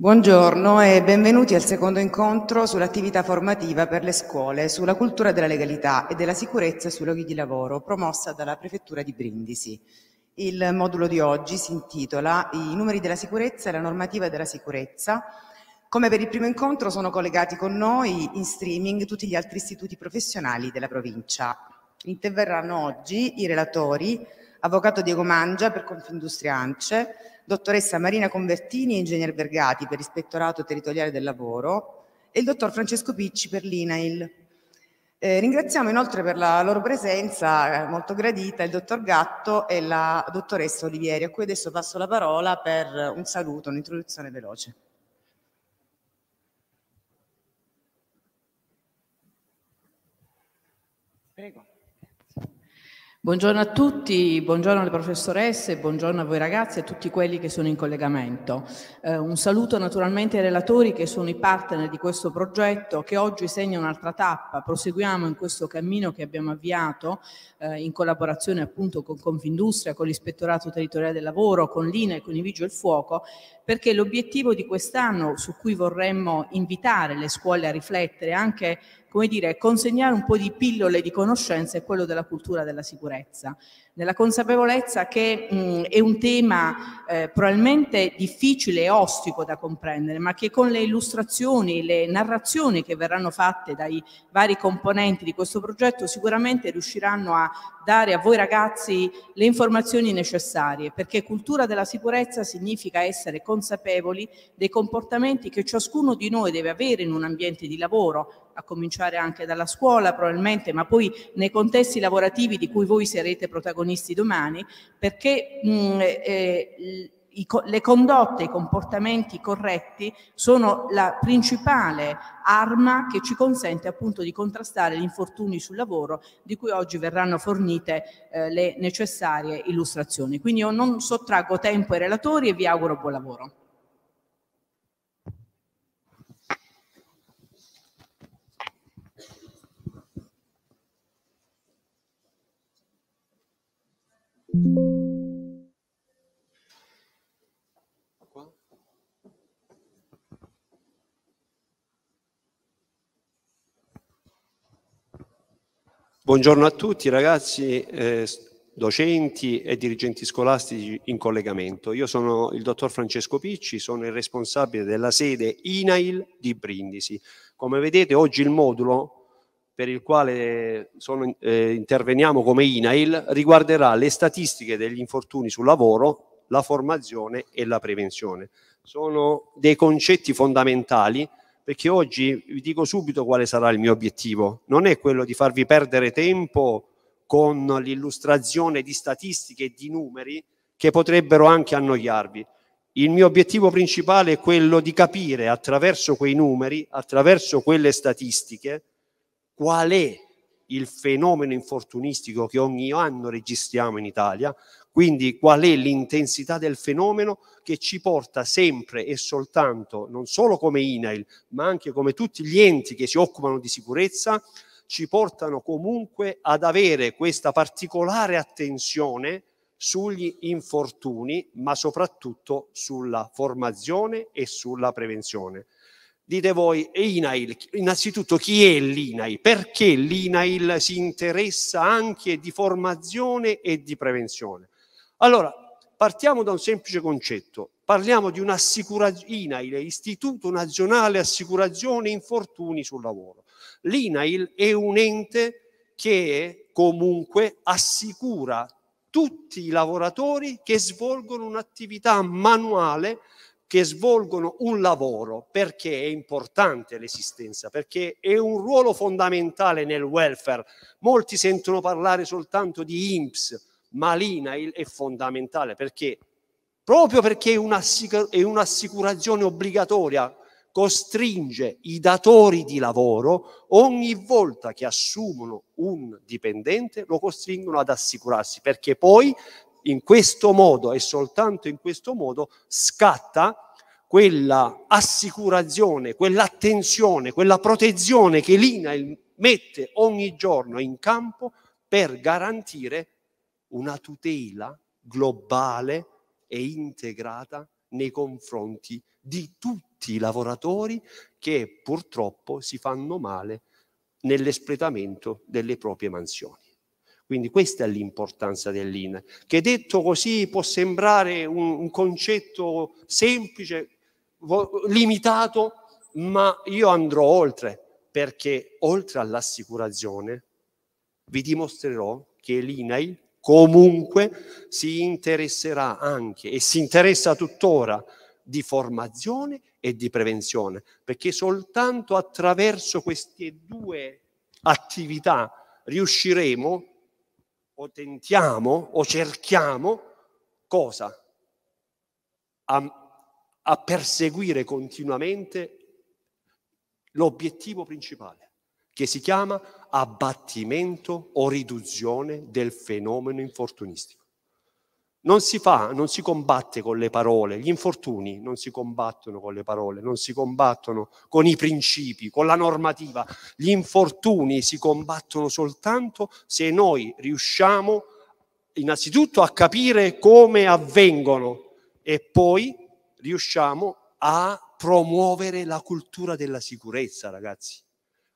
Buongiorno e benvenuti al secondo incontro sull'attività formativa per le scuole sulla cultura della legalità e della sicurezza sui luoghi di lavoro promossa dalla Prefettura di Brindisi. Il modulo di oggi si intitola I numeri della sicurezza e la normativa della sicurezza. Come per il primo incontro sono collegati con noi in streaming tutti gli altri istituti professionali della provincia. Interverranno oggi i relatori Avvocato Diego Mangia per Confindustria Ance, dottoressa Marina Convertini ingegner Vergati per Ispettorato Territoriale del Lavoro e il dottor Francesco Picci per l'INAIL. Eh, ringraziamo inoltre per la loro presenza eh, molto gradita il dottor Gatto e la dottoressa Olivieri, a cui adesso passo la parola per un saluto, un'introduzione veloce. Prego. Buongiorno a tutti, buongiorno alle professoresse, buongiorno a voi ragazzi e a tutti quelli che sono in collegamento. Eh, un saluto naturalmente ai relatori che sono i partner di questo progetto che oggi segna un'altra tappa. Proseguiamo in questo cammino che abbiamo avviato eh, in collaborazione appunto con Confindustria, con l'Ispettorato Territoriale del Lavoro, con l'INA e con i Vigili il Fuoco, perché l'obiettivo di quest'anno su cui vorremmo invitare le scuole a riflettere anche come dire, consegnare un po' di pillole di conoscenza è quello della cultura della sicurezza nella consapevolezza che mh, è un tema eh, probabilmente difficile e ostico da comprendere, ma che con le illustrazioni, le narrazioni che verranno fatte dai vari componenti di questo progetto sicuramente riusciranno a dare a voi ragazzi le informazioni necessarie, perché cultura della sicurezza significa essere consapevoli dei comportamenti che ciascuno di noi deve avere in un ambiente di lavoro, a cominciare anche dalla scuola probabilmente, ma poi nei contesti lavorativi di cui voi sarete protagonisti professionisti domani, perché mh, mm, eh, eh, i, le condotte, i comportamenti corretti sono la principale arma che ci consente appunto di contrastare gli infortuni sul lavoro di cui oggi verranno fornite eh, le necessarie illustrazioni. Quindi io non sottraggo tempo ai relatori e vi auguro buon lavoro. Buongiorno a tutti ragazzi, eh, docenti e dirigenti scolastici in collegamento. Io sono il dottor Francesco Picci, sono il responsabile della sede INAIL di Brindisi. Come vedete oggi il modulo per il quale sono, eh, interveniamo come INAIL riguarderà le statistiche degli infortuni sul lavoro, la formazione e la prevenzione. Sono dei concetti fondamentali perché oggi vi dico subito quale sarà il mio obiettivo. Non è quello di farvi perdere tempo con l'illustrazione di statistiche e di numeri che potrebbero anche annoiarvi. Il mio obiettivo principale è quello di capire attraverso quei numeri, attraverso quelle statistiche, qual è il fenomeno infortunistico che ogni anno registriamo in Italia, quindi qual è l'intensità del fenomeno che ci porta sempre e soltanto, non solo come INAIL, ma anche come tutti gli enti che si occupano di sicurezza, ci portano comunque ad avere questa particolare attenzione sugli infortuni, ma soprattutto sulla formazione e sulla prevenzione. Dite voi, INAIL, innanzitutto chi è l'INAIL? Perché l'INAIL si interessa anche di formazione e di prevenzione? Allora, partiamo da un semplice concetto. Parliamo di un'assicurazione, INAIL, Istituto Nazionale Assicurazione Infortuni sul Lavoro. L'INAIL è un ente che comunque assicura tutti i lavoratori che svolgono un'attività manuale che svolgono un lavoro perché è importante l'esistenza, perché è un ruolo fondamentale nel welfare. Molti sentono parlare soltanto di IMSS, ma l'INAIL è fondamentale perché proprio perché è un'assicurazione obbligatoria costringe i datori di lavoro ogni volta che assumono un dipendente lo costringono ad assicurarsi perché poi in questo modo e soltanto in questo modo scatta quella assicurazione, quell'attenzione, quella protezione che l'INAIL mette ogni giorno in campo per garantire una tutela globale e integrata nei confronti di tutti i lavoratori che purtroppo si fanno male nell'espletamento delle proprie mansioni. Quindi questa è l'importanza dell'IN, che detto così può sembrare un, un concetto semplice, limitato, ma io andrò oltre, perché oltre all'assicurazione vi dimostrerò che l'INAI comunque si interesserà anche e si interessa tuttora di formazione e di prevenzione, perché soltanto attraverso queste due attività riusciremo a o tentiamo o cerchiamo cosa? A, a perseguire continuamente l'obiettivo principale, che si chiama abbattimento o riduzione del fenomeno infortunistico. Non si fa, non si combatte con le parole, gli infortuni non si combattono con le parole, non si combattono con i principi, con la normativa. Gli infortuni si combattono soltanto se noi riusciamo innanzitutto a capire come avvengono e poi riusciamo a promuovere la cultura della sicurezza, ragazzi.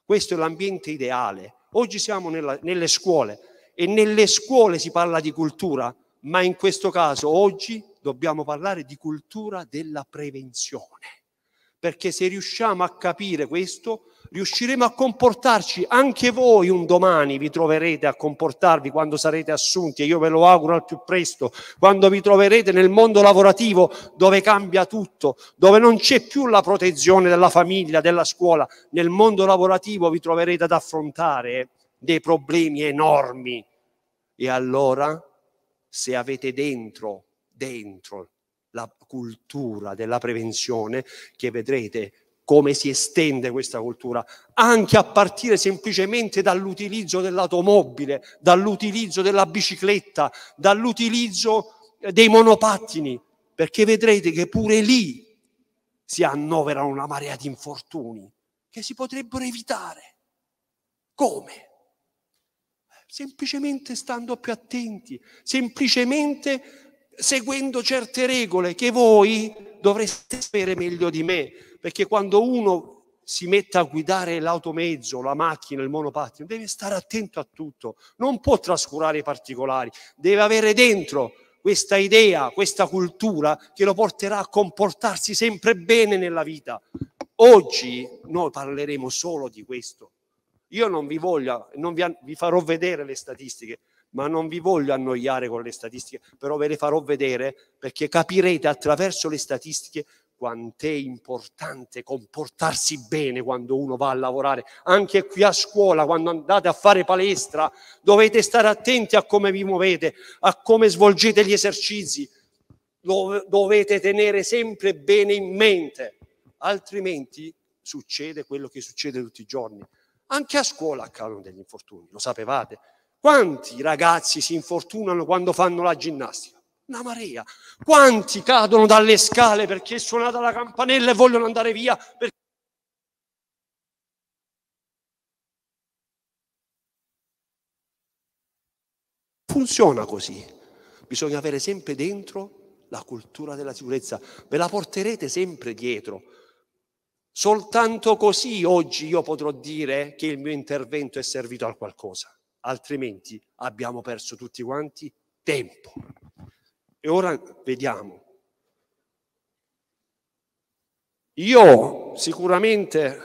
Questo è l'ambiente ideale. Oggi siamo nella, nelle scuole e nelle scuole si parla di cultura ma in questo caso oggi dobbiamo parlare di cultura della prevenzione, perché se riusciamo a capire questo, riusciremo a comportarci, anche voi un domani vi troverete a comportarvi quando sarete assunti e io ve lo auguro al più presto, quando vi troverete nel mondo lavorativo dove cambia tutto, dove non c'è più la protezione della famiglia, della scuola, nel mondo lavorativo vi troverete ad affrontare dei problemi enormi e allora se avete dentro, dentro la cultura della prevenzione, che vedrete come si estende questa cultura, anche a partire semplicemente dall'utilizzo dell'automobile, dall'utilizzo della bicicletta, dall'utilizzo eh, dei monopattini, perché vedrete che pure lì si annoverano una marea di infortuni che si potrebbero evitare. Come? semplicemente stando più attenti, semplicemente seguendo certe regole che voi dovreste sapere meglio di me, perché quando uno si mette a guidare l'automezzo, la macchina, il monopattino, deve stare attento a tutto, non può trascurare i particolari, deve avere dentro questa idea, questa cultura che lo porterà a comportarsi sempre bene nella vita. Oggi noi parleremo solo di questo, io non vi voglio, non vi, vi farò vedere le statistiche, ma non vi voglio annoiare con le statistiche, però ve le farò vedere perché capirete attraverso le statistiche quanto è importante comportarsi bene quando uno va a lavorare. Anche qui a scuola, quando andate a fare palestra, dovete stare attenti a come vi muovete, a come svolgete gli esercizi. Lo dovete tenere sempre bene in mente, altrimenti succede quello che succede tutti i giorni. Anche a scuola accadono degli infortuni, lo sapevate? Quanti ragazzi si infortunano quando fanno la ginnastica? Una marea. Quanti cadono dalle scale perché è suonata la campanella e vogliono andare via perché funziona così. Bisogna avere sempre dentro la cultura della sicurezza. Ve la porterete sempre dietro. Soltanto così oggi io potrò dire che il mio intervento è servito a qualcosa, altrimenti abbiamo perso tutti quanti tempo. E ora vediamo. Io sicuramente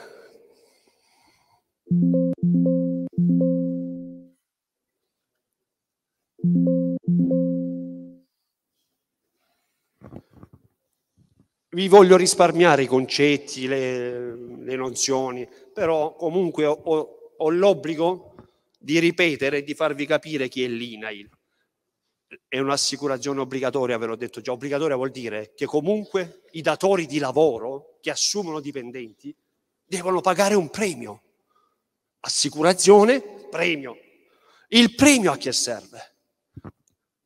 vi voglio risparmiare i concetti, le, le nozioni, però comunque ho, ho, ho l'obbligo di ripetere e di farvi capire chi è l'INAIL. È un'assicurazione obbligatoria, ve l'ho detto già, obbligatoria vuol dire che comunque i datori di lavoro che assumono dipendenti devono pagare un premio. Assicurazione, premio. Il premio a chi serve?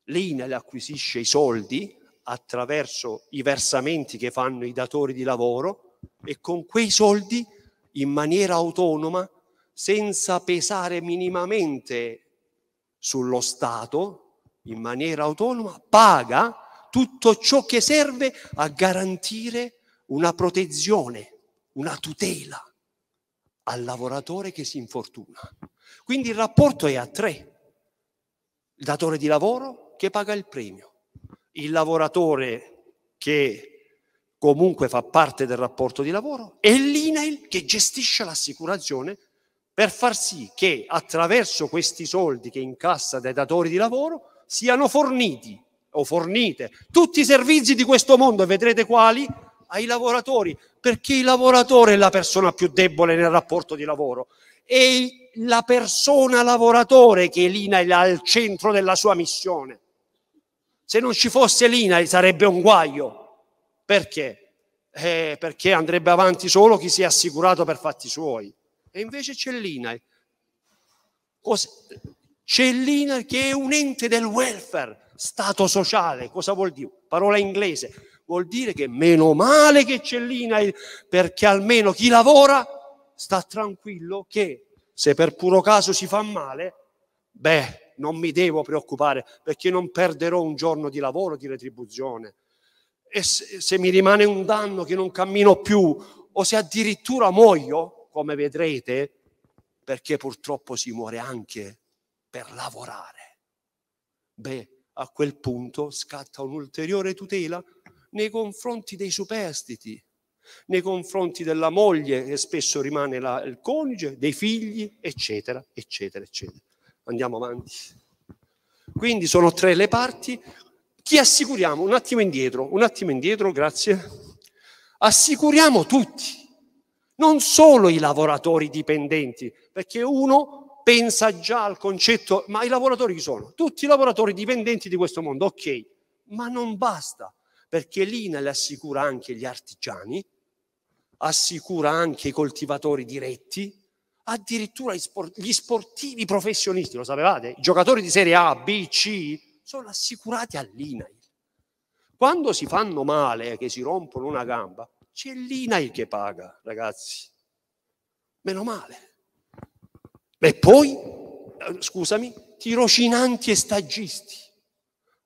L'INAIL acquisisce i soldi attraverso i versamenti che fanno i datori di lavoro e con quei soldi in maniera autonoma, senza pesare minimamente sullo Stato, in maniera autonoma, paga tutto ciò che serve a garantire una protezione, una tutela al lavoratore che si infortuna. Quindi il rapporto è a tre. Il datore di lavoro che paga il premio, il lavoratore che comunque fa parte del rapporto di lavoro e l'INAIL che gestisce l'assicurazione per far sì che attraverso questi soldi che incassa dai datori di lavoro siano forniti o fornite tutti i servizi di questo mondo, vedrete quali, ai lavoratori, perché il lavoratore è la persona più debole nel rapporto di lavoro. È la persona lavoratore che l'INAIL ha al centro della sua missione. Se non ci fosse l'INAI sarebbe un guaio. Perché? Eh, perché andrebbe avanti solo chi si è assicurato per fatti suoi. E invece c'è l'INAI. Cos- c'è l'INAI che è un ente del welfare, stato sociale. Cosa vuol dire? Parola inglese. Vuol dire che meno male che c'è l'INAI perché almeno chi lavora sta tranquillo che se per puro caso si fa male, beh, non mi devo preoccupare perché non perderò un giorno di lavoro, di retribuzione. E se, se mi rimane un danno che non cammino più o se addirittura muoio, come vedrete, perché purtroppo si muore anche per lavorare. Beh, a quel punto scatta un'ulteriore tutela nei confronti dei superstiti, nei confronti della moglie che spesso rimane la, il coniuge, dei figli, eccetera, eccetera, eccetera. Andiamo avanti. Quindi sono tre le parti. Chi assicuriamo? Un attimo indietro, un attimo indietro, grazie. Assicuriamo tutti, non solo i lavoratori dipendenti, perché uno pensa già al concetto, ma i lavoratori chi sono? Tutti i lavoratori dipendenti di questo mondo, ok, ma non basta, perché l'INAL assicura anche gli artigiani, assicura anche i coltivatori diretti, addirittura gli sportivi professionisti, lo sapevate? I giocatori di Serie A, B, C sono assicurati all'INAIL. Quando si fanno male, che si rompono una gamba, c'è l'INAIL che paga, ragazzi. Meno male. E poi, eh, scusami, tirocinanti e stagisti.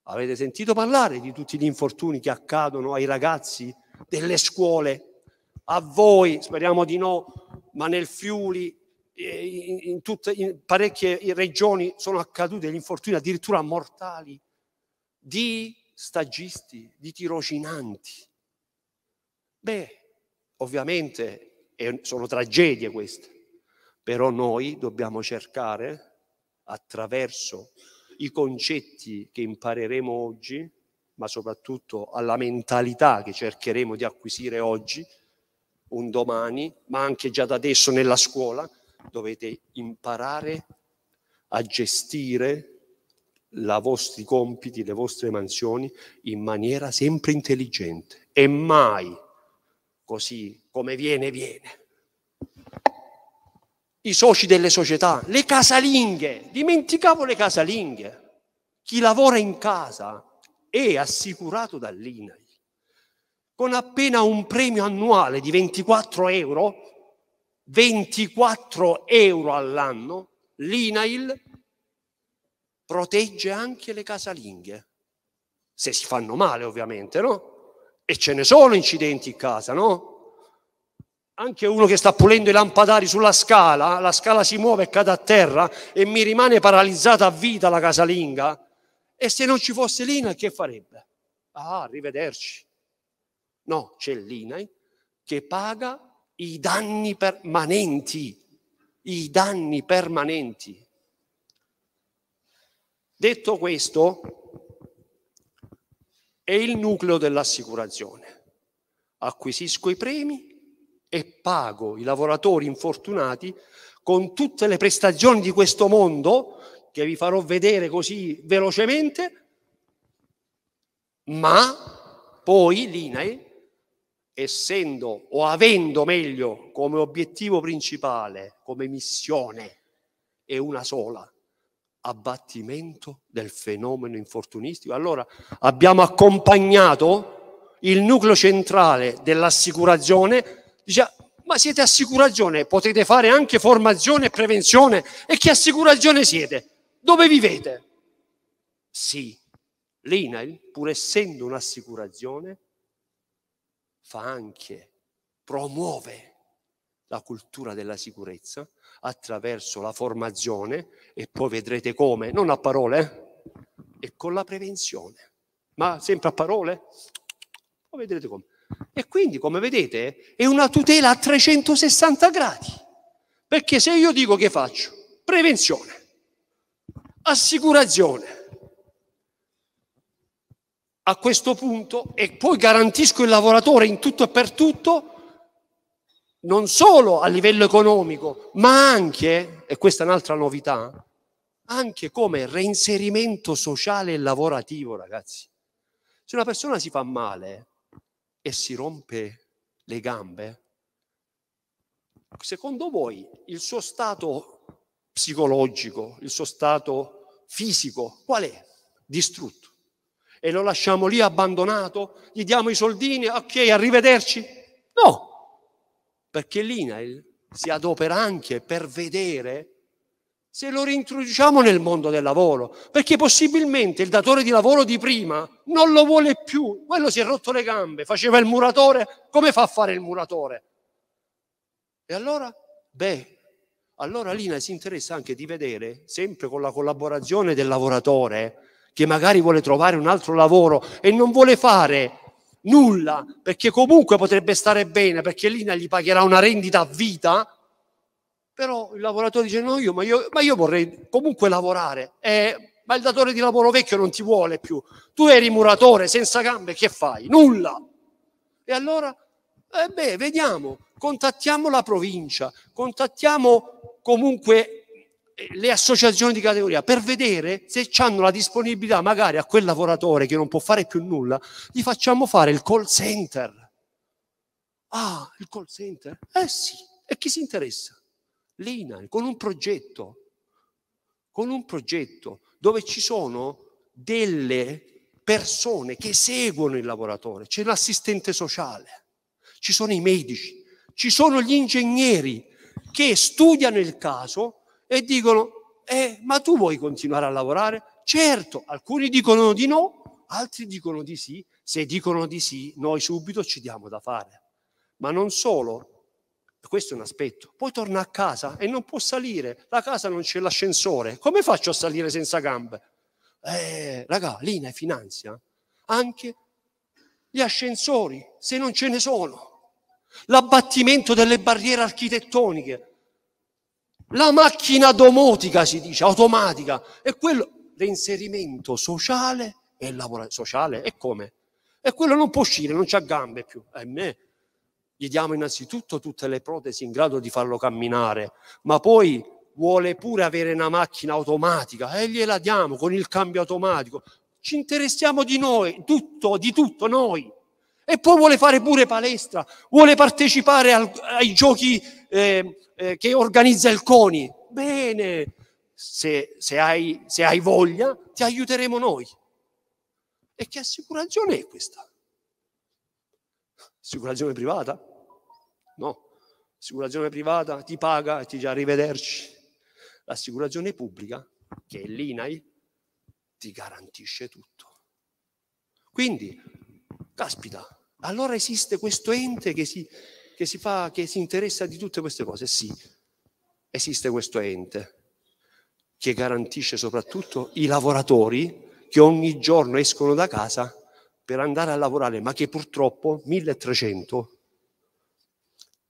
Avete sentito parlare di tutti gli infortuni che accadono ai ragazzi delle scuole? A voi, speriamo di no, ma nel Fiuli in, in, tutte, in parecchie regioni sono accadute gli infortuni addirittura mortali di stagisti, di tirocinanti. Beh, ovviamente sono tragedie queste, però noi dobbiamo cercare attraverso i concetti che impareremo oggi, ma soprattutto alla mentalità che cercheremo di acquisire oggi, un domani, ma anche già da adesso nella scuola, dovete imparare a gestire i vostri compiti, le vostre mansioni in maniera sempre intelligente e mai così come viene, viene. I soci delle società, le casalinghe, dimenticavo le casalinghe. Chi lavora in casa è assicurato dall'INAI. Con appena un premio annuale di 24 euro 24 euro all'anno, l'INAIL protegge anche le casalinghe, se si fanno male ovviamente, no? E ce ne sono incidenti in casa, no? Anche uno che sta pulendo i lampadari sulla scala, la scala si muove e cade a terra e mi rimane paralizzata a vita la casalinga. E se non ci fosse l'INAIL che farebbe? Ah, arrivederci. No, c'è l'INAI che paga i danni permanenti, i danni permanenti. Detto questo, è il nucleo dell'assicurazione. Acquisisco i premi e pago i lavoratori infortunati con tutte le prestazioni di questo mondo che vi farò vedere così velocemente, ma poi l'INAE essendo o avendo meglio come obiettivo principale, come missione, è una sola, abbattimento del fenomeno infortunistico. Allora abbiamo accompagnato il nucleo centrale dell'assicurazione, dice, ah, ma siete assicurazione, potete fare anche formazione e prevenzione. E che assicurazione siete? Dove vivete? Sì, l'INAIL, pur essendo un'assicurazione, fa anche, promuove la cultura della sicurezza attraverso la formazione e poi vedrete come, non a parole, eh? e con la prevenzione, ma sempre a parole, poi vedrete come. E quindi, come vedete, è una tutela a 360 gradi, perché se io dico che faccio prevenzione, assicurazione, a questo punto e poi garantisco il lavoratore in tutto e per tutto, non solo a livello economico, ma anche, e questa è un'altra novità, anche come reinserimento sociale e lavorativo, ragazzi. Se una persona si fa male e si rompe le gambe, secondo voi il suo stato psicologico, il suo stato fisico, qual è? Distrutto e lo lasciamo lì abbandonato? Gli diamo i soldini, ok, arrivederci? No, perché l'INAIL eh, si adopera anche per vedere se lo reintroduciamo nel mondo del lavoro, perché possibilmente il datore di lavoro di prima non lo vuole più, quello si è rotto le gambe, faceva il muratore, come fa a fare il muratore? E allora? Beh, allora l'INA si interessa anche di vedere, sempre con la collaborazione del lavoratore, che magari vuole trovare un altro lavoro e non vuole fare nulla perché comunque potrebbe stare bene perché l'INA gli pagherà una rendita a vita però il lavoratore dice no io ma io, ma io vorrei comunque lavorare eh, ma il datore di lavoro vecchio non ti vuole più tu eri muratore senza gambe che fai? Nulla e allora eh beh vediamo contattiamo la provincia contattiamo comunque eh, le associazioni di categoria per vedere se hanno la disponibilità magari a quel lavoratore che non può fare più nulla, gli facciamo fare il call center. Ah, il call center? Eh sì, e chi si interessa? L'INAN, con un progetto, con un progetto dove ci sono delle persone che seguono il lavoratore, c'è l'assistente sociale, ci sono i medici, ci sono gli ingegneri che studiano il caso e dicono, eh, ma tu vuoi continuare a lavorare? Certo, alcuni dicono di no, altri dicono di sì. Se dicono di sì, noi subito ci diamo da fare. Ma non solo, questo è un aspetto. Poi torna a casa e non può salire, la casa non c'è l'ascensore. Come faccio a salire senza gambe? Eh, raga, l'INA finanzia anche gli ascensori, se non ce ne sono. L'abbattimento delle barriere architettoniche, la macchina domotica si dice, automatica, è quello l'inserimento sociale e lavorativo. Sociale? E come? E quello non può uscire, non ha gambe più. E me gli diamo innanzitutto tutte le protesi in grado di farlo camminare, ma poi vuole pure avere una macchina automatica e gliela diamo con il cambio automatico. Ci interessiamo di noi, tutto, di tutto noi. E poi vuole fare pure palestra, vuole partecipare al, ai giochi eh, eh, che organizza il CONI. Bene, se, se, hai, se hai voglia, ti aiuteremo noi. E che assicurazione è questa? Assicurazione privata? No. Assicurazione privata ti paga e ti dice arrivederci. L'assicurazione pubblica, che è l'INAI, ti garantisce tutto. Quindi, caspita, allora esiste questo ente che si, che si, fa, che si interessa di tutte queste cose. Sì, esiste questo ente che garantisce soprattutto i lavoratori che ogni giorno escono da casa per andare a lavorare, ma che purtroppo 1300,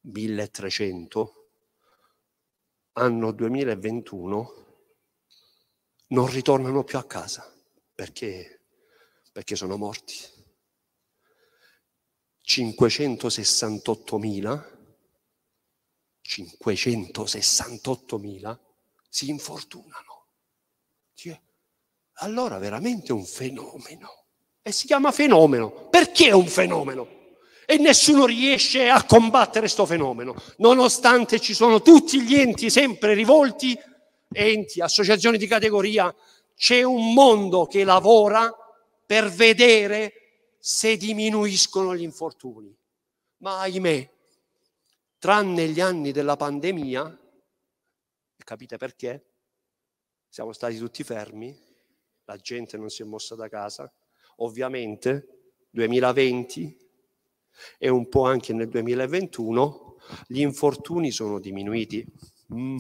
1300, anno 2021, non ritornano più a casa perché, perché sono morti. 568.000, 568.000 si infortunano. Allora veramente un fenomeno. E si chiama fenomeno. Perché è un fenomeno? E nessuno riesce a combattere questo fenomeno, nonostante ci sono tutti gli enti sempre rivolti, enti, associazioni di categoria, c'è un mondo che lavora per vedere se diminuiscono gli infortuni. Ma ahimè, tranne gli anni della pandemia, capite perché? Siamo stati tutti fermi, la gente non si è mossa da casa, ovviamente 2020 e un po' anche nel 2021 gli infortuni sono diminuiti, mm,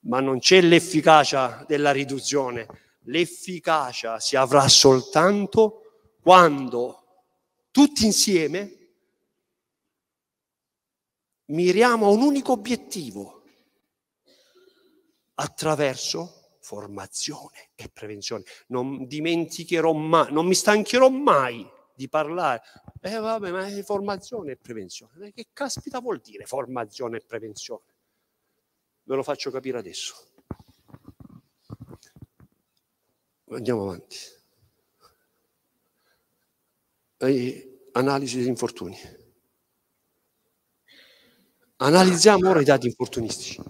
ma non c'è l'efficacia della riduzione, l'efficacia si avrà soltanto quando tutti insieme, miriamo a un unico obiettivo attraverso formazione e prevenzione. Non dimenticherò mai, non mi stancherò mai di parlare. Eh vabbè, ma è formazione e prevenzione. Ma Che caspita vuol dire formazione e prevenzione? Ve lo faccio capire adesso. Andiamo avanti e analisi degli infortuni. Analizziamo ora i dati infortunistici.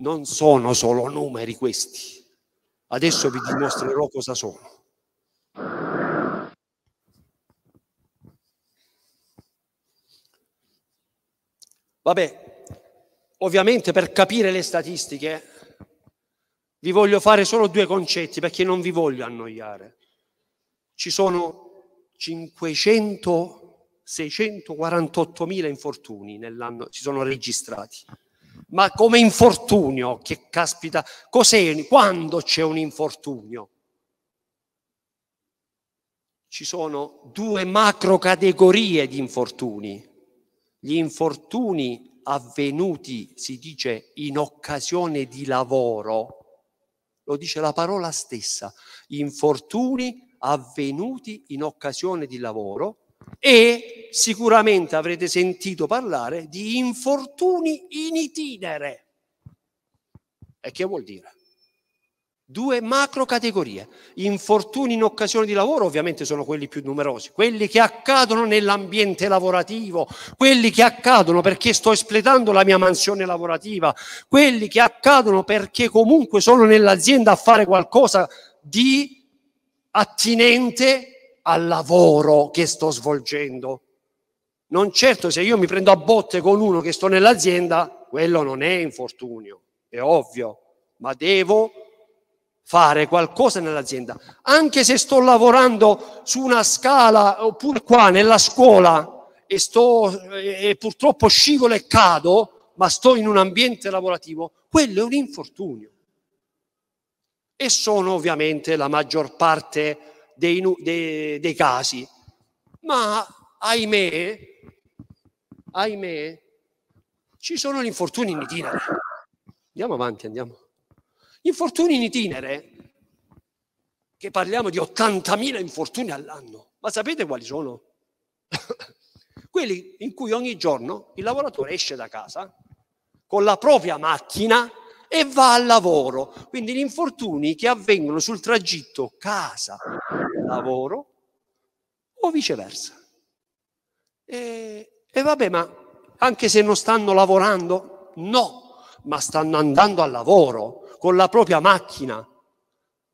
Non sono solo numeri questi. Adesso vi dimostrerò cosa sono. Vabbè, ovviamente per capire le statistiche vi voglio fare solo due concetti perché non vi voglio annoiare. Ci sono 648.000 infortuni nell'anno si sono registrati. Ma come infortunio, che caspita, cos'è, quando c'è un infortunio? Ci sono due macro categorie di infortuni. Gli infortuni avvenuti, si dice, in occasione di lavoro, lo dice la parola stessa, infortuni avvenuti in occasione di lavoro e sicuramente avrete sentito parlare di infortuni in itinere. E che vuol dire? Due macro categorie. Infortuni in occasione di lavoro ovviamente sono quelli più numerosi, quelli che accadono nell'ambiente lavorativo, quelli che accadono perché sto espletando la mia mansione lavorativa, quelli che accadono perché comunque sono nell'azienda a fare qualcosa di attinente al lavoro che sto svolgendo. Non certo se io mi prendo a botte con uno che sto nell'azienda, quello non è infortunio, è ovvio, ma devo fare qualcosa nell'azienda. Anche se sto lavorando su una scala, oppure qua nella scuola, e, sto, e purtroppo scivolo e cado, ma sto in un ambiente lavorativo, quello è un infortunio e sono ovviamente la maggior parte dei, dei, dei casi. Ma ahimè, ahimè, ci sono gli infortuni in itinere. Andiamo avanti, andiamo. Gli infortuni in itinere, che parliamo di 80.000 infortuni all'anno, ma sapete quali sono? Quelli in cui ogni giorno il lavoratore esce da casa con la propria macchina e va al lavoro. Quindi gli infortuni che avvengono sul tragitto casa-lavoro o viceversa. E, e vabbè, ma anche se non stanno lavorando, no, ma stanno andando al lavoro con la propria macchina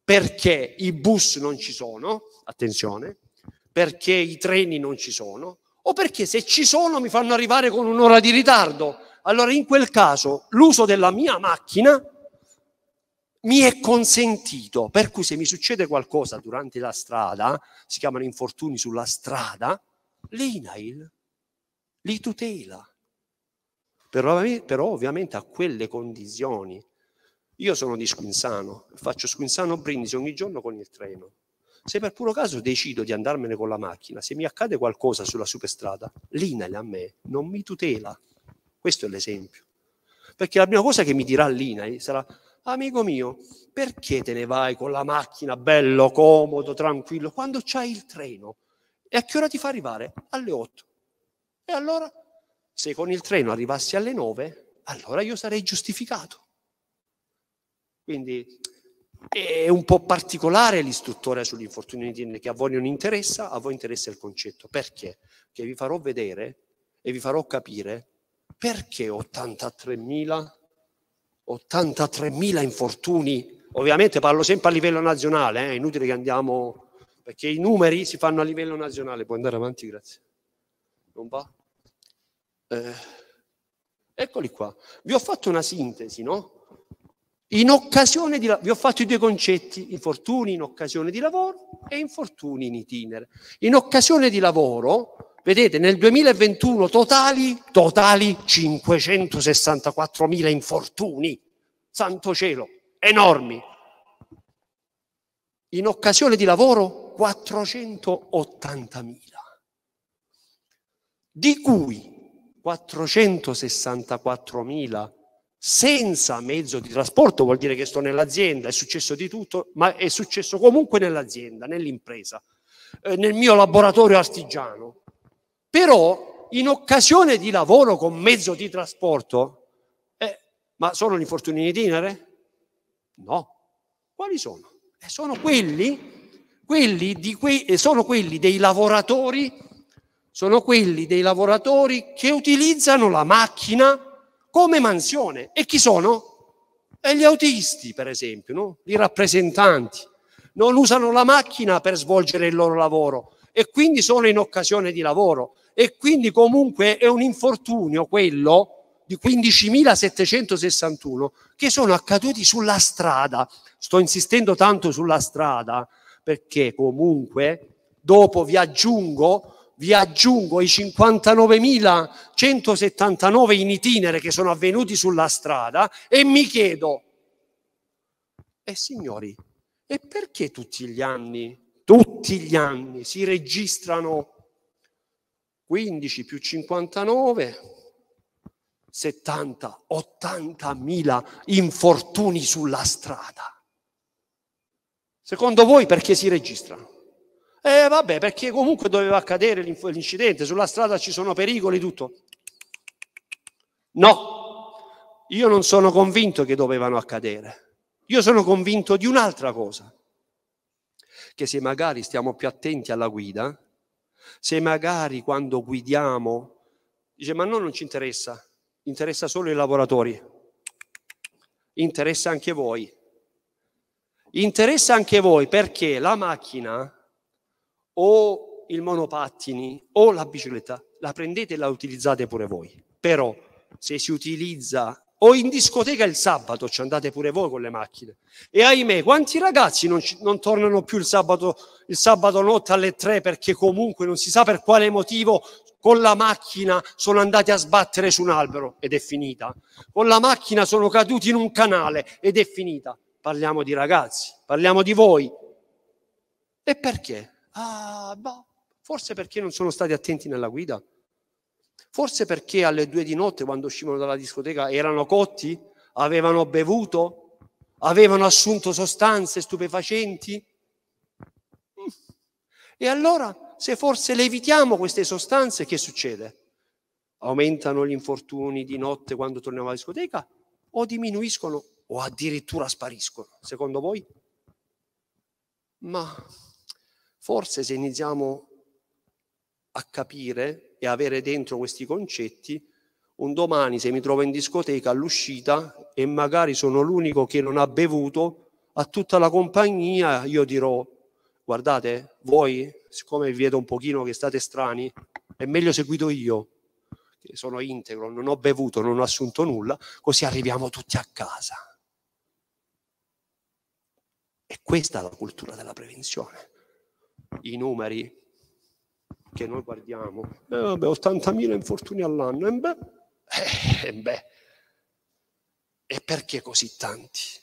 perché i bus non ci sono, attenzione, perché i treni non ci sono, o perché se ci sono mi fanno arrivare con un'ora di ritardo allora in quel caso l'uso della mia macchina mi è consentito, per cui se mi succede qualcosa durante la strada, si chiamano infortuni sulla strada, l'INAIL li tutela. Però, però ovviamente a quelle condizioni. Io sono di Squinzano, faccio Squinzano Brindisi ogni giorno con il treno. Se per puro caso decido di andarmene con la macchina, se mi accade qualcosa sulla superstrada, l'INAIL a me non mi tutela. Questo è l'esempio. Perché la prima cosa che mi dirà l'INAI eh, sarà, amico mio, perché te ne vai con la macchina bello, comodo, tranquillo, quando c'hai il treno? E a che ora ti fa arrivare? Alle 8. E allora, se con il treno arrivassi alle 9, allora io sarei giustificato. Quindi è un po' particolare l'istruttoria sull'infortunio interne che a voi non interessa, a voi interessa il concetto. Perché? Perché vi farò vedere e vi farò capire perché 83.000? 83.000 infortuni? Ovviamente parlo sempre a livello nazionale, eh, è inutile che andiamo, perché i numeri si fanno a livello nazionale. Puoi andare avanti, grazie. Non va? Eh, eccoli qua. Vi ho fatto una sintesi, no? In occasione di vi ho fatto i due concetti, infortuni in occasione di lavoro e infortuni in itinere. In occasione di lavoro Vedete, nel 2021 totali, totali 564.000 infortuni. Santo cielo, enormi. In occasione di lavoro 480.000, di cui 464.000 senza mezzo di trasporto, vuol dire che sto nell'azienda, è successo di tutto, ma è successo comunque nell'azienda, nell'impresa, eh, nel mio laboratorio artigiano però in occasione di lavoro con mezzo di trasporto, eh, ma sono gli infortuni in itinere? No. Quali sono? Eh, sono, quelli, quelli que- eh, sono quelli dei lavoratori, sono quelli dei lavoratori che utilizzano la macchina come mansione. E chi sono? E eh, gli autisti, per esempio, no? i rappresentanti, non usano la macchina per svolgere il loro lavoro e quindi sono in occasione di lavoro e quindi comunque è un infortunio quello di 15.761 che sono accaduti sulla strada. Sto insistendo tanto sulla strada perché comunque dopo vi aggiungo, vi aggiungo i 59.179 in itinere che sono avvenuti sulla strada e mi chiedo, e eh signori, e perché tutti gli anni, tutti gli anni si registrano 15 più 59, 70, 80 mila infortuni sulla strada. Secondo voi perché si registrano? Eh vabbè, perché comunque doveva accadere l'incidente, sulla strada ci sono pericoli, tutto. No, io non sono convinto che dovevano accadere. Io sono convinto di un'altra cosa, che se magari stiamo più attenti alla guida, se magari quando guidiamo, dice ma no, non ci interessa, interessa solo i lavoratori, interessa anche voi. Interessa anche voi perché la macchina o il monopattini o la bicicletta la prendete e la utilizzate pure voi. Però se si utilizza o in discoteca il sabato, ci andate pure voi con le macchine. E ahimè, quanti ragazzi non, ci, non tornano più il sabato, il sabato notte alle tre perché comunque non si sa per quale motivo con la macchina sono andati a sbattere su un albero ed è finita. Con la macchina sono caduti in un canale ed è finita. Parliamo di ragazzi, parliamo di voi. E perché? Ah, bah, forse perché non sono stati attenti nella guida. Forse perché alle due di notte, quando uscivano dalla discoteca, erano cotti, avevano bevuto, avevano assunto sostanze stupefacenti. E allora, se forse le evitiamo queste sostanze, che succede? Aumentano gli infortuni di notte quando torniamo alla discoteca o diminuiscono o addirittura spariscono, secondo voi? Ma forse se iniziamo a capire e avere dentro questi concetti, un domani se mi trovo in discoteca all'uscita e magari sono l'unico che non ha bevuto, a tutta la compagnia io dirò, guardate, voi, siccome vi vedo un pochino che state strani, è meglio seguito io, che sono integro, non ho bevuto, non ho assunto nulla, così arriviamo tutti a casa. E questa è la cultura della prevenzione. I numeri che noi guardiamo, eh, vabbè, 80.000 infortuni all'anno, e beh, eh, beh, e perché così tanti?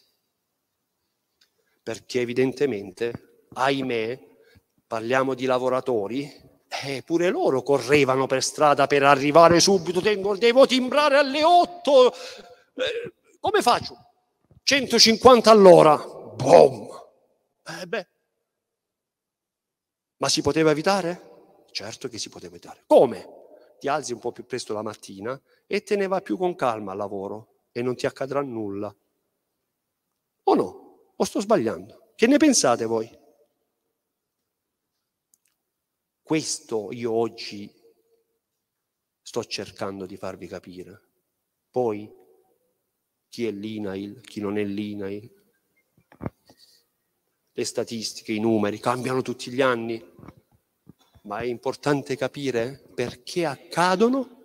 Perché evidentemente, ahimè, parliamo di lavoratori, eh, pure loro correvano per strada per arrivare subito, Tengo, devo timbrare alle 8, eh, come faccio? 150 all'ora, boom! Eh beh. Ma si poteva evitare? Certo che si poteva evitare. Come? Ti alzi un po' più presto la mattina e te ne vai più con calma al lavoro e non ti accadrà nulla. O no? O sto sbagliando? Che ne pensate voi? Questo io oggi sto cercando di farvi capire. Poi chi è l'INAIL, chi non è l'INAIL, le statistiche, i numeri cambiano tutti gli anni ma è importante capire perché accadono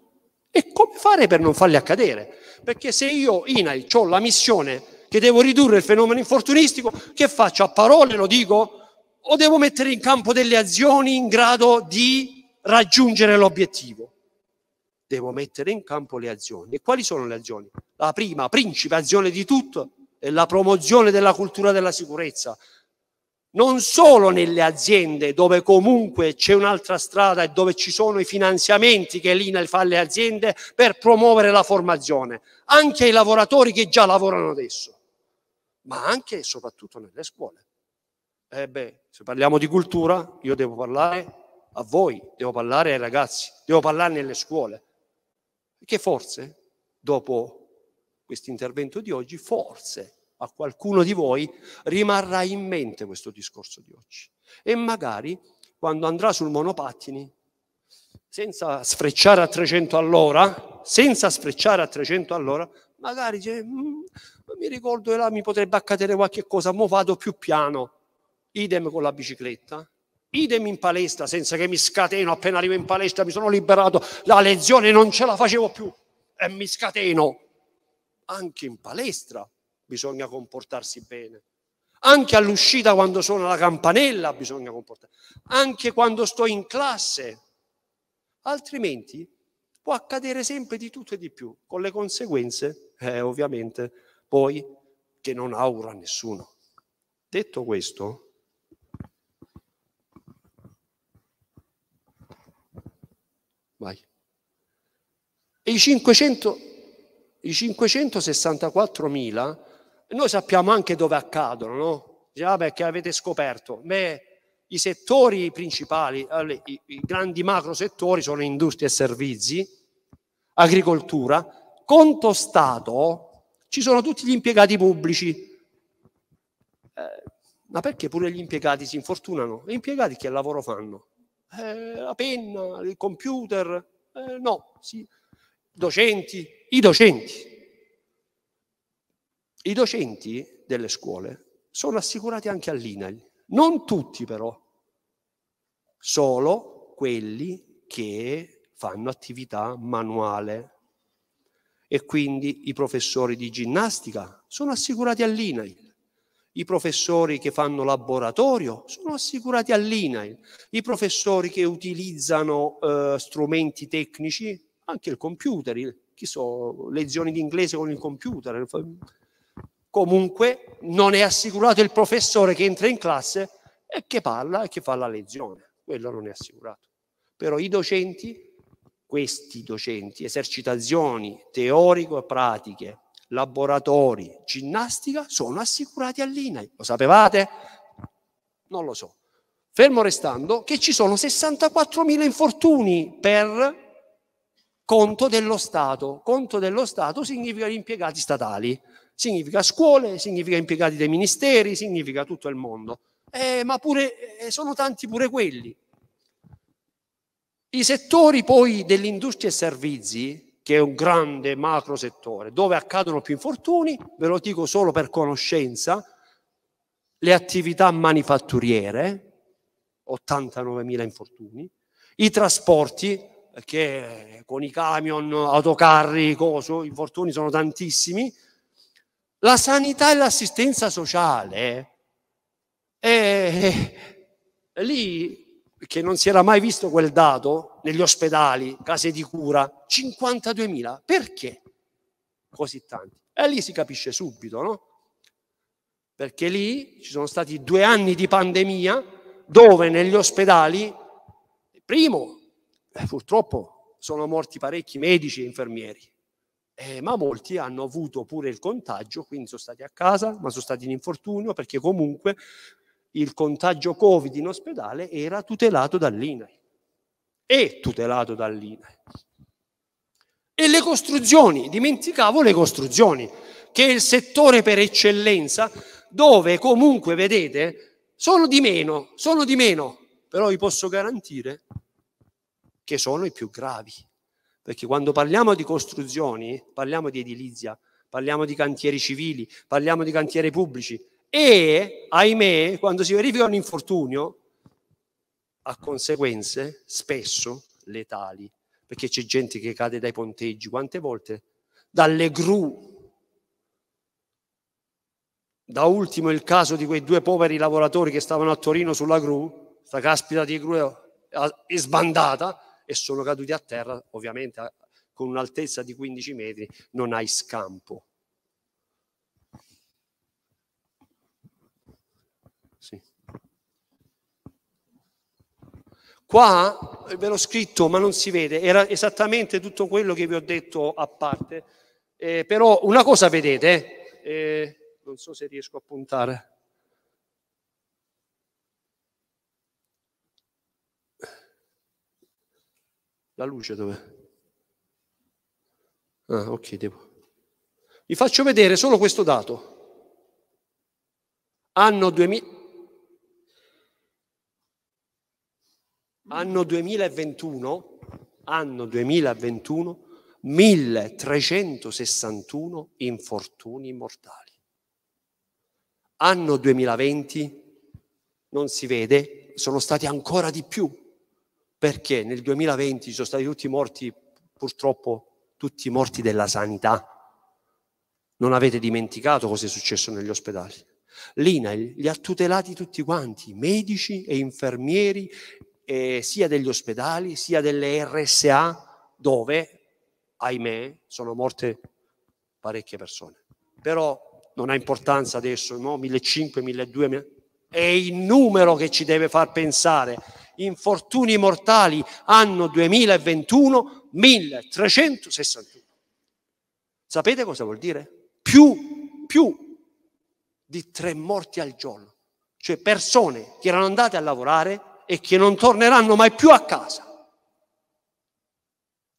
e come fare per non farle accadere. Perché se io, INAI, ho la missione che devo ridurre il fenomeno infortunistico, che faccio? A parole lo dico? O devo mettere in campo delle azioni in grado di raggiungere l'obiettivo? Devo mettere in campo le azioni. E quali sono le azioni? La prima, principe azione di tutto, è la promozione della cultura della sicurezza, non solo nelle aziende dove comunque c'è un'altra strada e dove ci sono i finanziamenti che l'INAIL fa alle aziende per promuovere la formazione, anche ai lavoratori che già lavorano adesso, ma anche e soprattutto nelle scuole. Eh beh, se parliamo di cultura, io devo parlare a voi, devo parlare ai ragazzi, devo parlare nelle scuole, perché forse dopo questo intervento di oggi, forse a qualcuno di voi rimarrà in mente questo discorso di oggi. E magari quando andrà sul monopattini, senza sfrecciare a 300 all'ora, senza sfrecciare a 300 all'ora, magari dice, mm, mi ricordo che là mi potrebbe accadere qualche cosa, mo vado più piano. Idem con la bicicletta, idem in palestra, senza che mi scateno, appena arrivo in palestra mi sono liberato, la lezione non ce la facevo più e mi scateno. Anche in palestra bisogna comportarsi bene. Anche all'uscita quando suona la campanella bisogna comportarsi, anche quando sto in classe. Altrimenti può accadere sempre di tutto e di più, con le conseguenze, eh, ovviamente, poi che non augura nessuno. Detto questo, Vai. E i 500, i 564.000 noi sappiamo anche dove accadono, no? Dice, vabbè, che avete scoperto. Beh, i settori principali, i grandi macro settori sono industria e servizi, agricoltura, conto Stato, ci sono tutti gli impiegati pubblici. Eh, ma perché pure gli impiegati si infortunano? Gli impiegati che lavoro fanno? Eh, la penna, il computer? Eh, no, sì. docenti, i docenti. I docenti delle scuole sono assicurati anche all'INAIL, non tutti però, solo quelli che fanno attività manuale. E quindi i professori di ginnastica sono assicurati all'INAIL, i professori che fanno laboratorio sono assicurati all'INAIL, i professori che utilizzano eh, strumenti tecnici, anche il computer, il, so, lezioni di inglese con il computer, comunque non è assicurato il professore che entra in classe e che parla e che fa la lezione, quello non è assicurato. Però i docenti, questi docenti, esercitazioni teorico-pratiche, laboratori, ginnastica, sono assicurati all'INAI. Lo sapevate? Non lo so. Fermo restando che ci sono 64.000 infortuni per conto dello Stato. Conto dello Stato significa gli impiegati statali significa scuole, significa impiegati dei ministeri, significa tutto il mondo. Eh, ma pure, eh, sono tanti pure quelli. I settori poi dell'industria e servizi, che è un grande macro settore, dove accadono più infortuni, ve lo dico solo per conoscenza, le attività manifatturiere, 89.000 infortuni, i trasporti, che con i camion, autocarri, coso, infortuni sono tantissimi, la sanità e l'assistenza sociale, eh, eh, lì che non si era mai visto quel dato negli ospedali, case di cura, 52.000. Perché così tanti? E lì si capisce subito, no? Perché lì ci sono stati due anni di pandemia dove negli ospedali, primo, eh, purtroppo sono morti parecchi medici e infermieri, eh, ma molti hanno avuto pure il contagio, quindi sono stati a casa, ma sono stati in infortunio perché comunque il contagio Covid in ospedale era tutelato dall'INAI. È tutelato dall'INAI. E le costruzioni, dimenticavo le costruzioni, che è il settore per eccellenza dove comunque, vedete, sono di meno, sono di meno, però vi posso garantire che sono i più gravi perché quando parliamo di costruzioni, parliamo di edilizia, parliamo di cantieri civili, parliamo di cantieri pubblici e, ahimè, quando si verifica un infortunio, ha conseguenze spesso letali, perché c'è gente che cade dai ponteggi, quante volte? Dalle gru. Da ultimo il caso di quei due poveri lavoratori che stavano a Torino sulla gru, sta caspita di gru è sbandata, e sono caduti a terra, ovviamente con un'altezza di 15 metri non hai scampo. Sì. Qua ve l'ho scritto ma non si vede, era esattamente tutto quello che vi ho detto a parte, eh, però una cosa vedete, eh, non so se riesco a puntare. La luce dov'è? Ah, ok, devo. Vi faccio vedere solo questo dato. Anno 2000. Anno 2021, anno 2021, 1361 infortuni mortali. Anno 2020, non si vede, sono stati ancora di più, perché nel 2020 sono stati tutti morti, purtroppo tutti morti della sanità. Non avete dimenticato cosa è successo negli ospedali. L'INAIL li ha tutelati tutti quanti, medici e infermieri, eh, sia degli ospedali, sia delle RSA, dove, ahimè, sono morte parecchie persone. Però non ha importanza adesso, no? 1.500, 1.200, è il numero che ci deve far pensare infortuni mortali anno 2021 1361. Sapete cosa vuol dire? Più, più di tre morti al giorno, cioè persone che erano andate a lavorare e che non torneranno mai più a casa.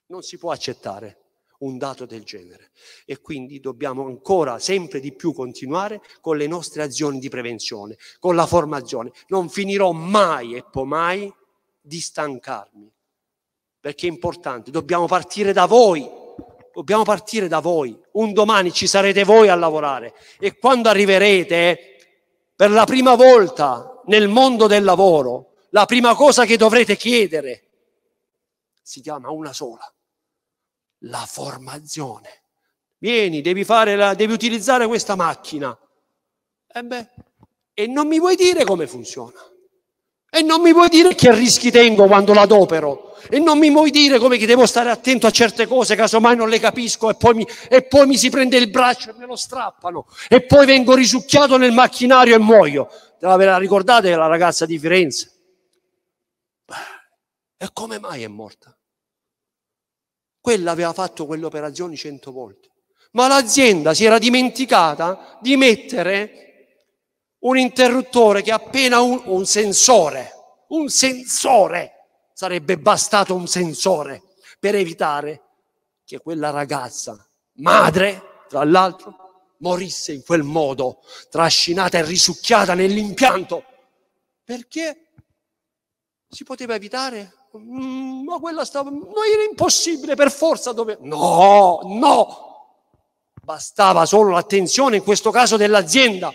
Non si può accettare un dato del genere e quindi dobbiamo ancora sempre di più continuare con le nostre azioni di prevenzione, con la formazione. Non finirò mai e poi mai di stancarmi perché è importante, dobbiamo partire da voi, dobbiamo partire da voi, un domani ci sarete voi a lavorare e quando arriverete per la prima volta nel mondo del lavoro, la prima cosa che dovrete chiedere si chiama una sola la formazione. Vieni, devi, fare la, devi utilizzare questa macchina. E, eh beh, e non mi vuoi dire come funziona. E non mi vuoi dire che rischi tengo quando l'adopero. E non mi vuoi dire come che devo stare attento a certe cose, casomai non le capisco e poi, mi, e poi mi si prende il braccio e me lo strappano. E poi vengo risucchiato nel macchinario e muoio. Ve la ricordate la ragazza di Firenze? E come mai è morta? Quella aveva fatto quelle operazioni cento volte, ma l'azienda si era dimenticata di mettere un interruttore che appena un, un sensore, un sensore, sarebbe bastato un sensore per evitare che quella ragazza, madre, tra l'altro, morisse in quel modo, trascinata e risucchiata nell'impianto. Perché si poteva evitare Mm, ma quella stava, ma era impossibile, per forza dove... No, no, bastava solo l'attenzione, in questo caso dell'azienda.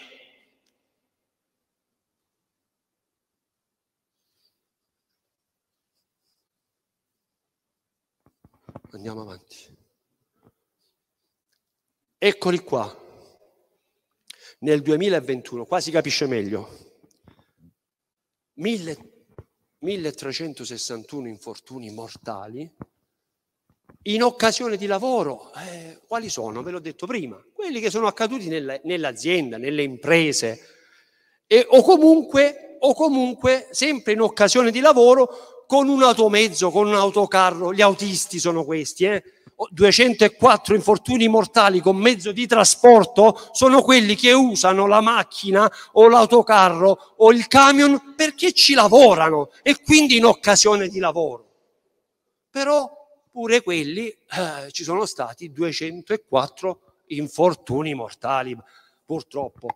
Andiamo avanti. Eccoli qua. Nel 2021, qua si capisce meglio. 1000 1361 infortuni mortali in occasione di lavoro. Eh, quali sono? Ve l'ho detto prima, quelli che sono accaduti nella, nell'azienda, nelle imprese, e, o, comunque, o comunque sempre in occasione di lavoro con un automezzo, con un autocarro, gli autisti sono questi, eh? 204 infortuni mortali con mezzo di trasporto sono quelli che usano la macchina o l'autocarro o il camion perché ci lavorano e quindi in occasione di lavoro. Però pure quelli eh, ci sono stati 204 infortuni mortali purtroppo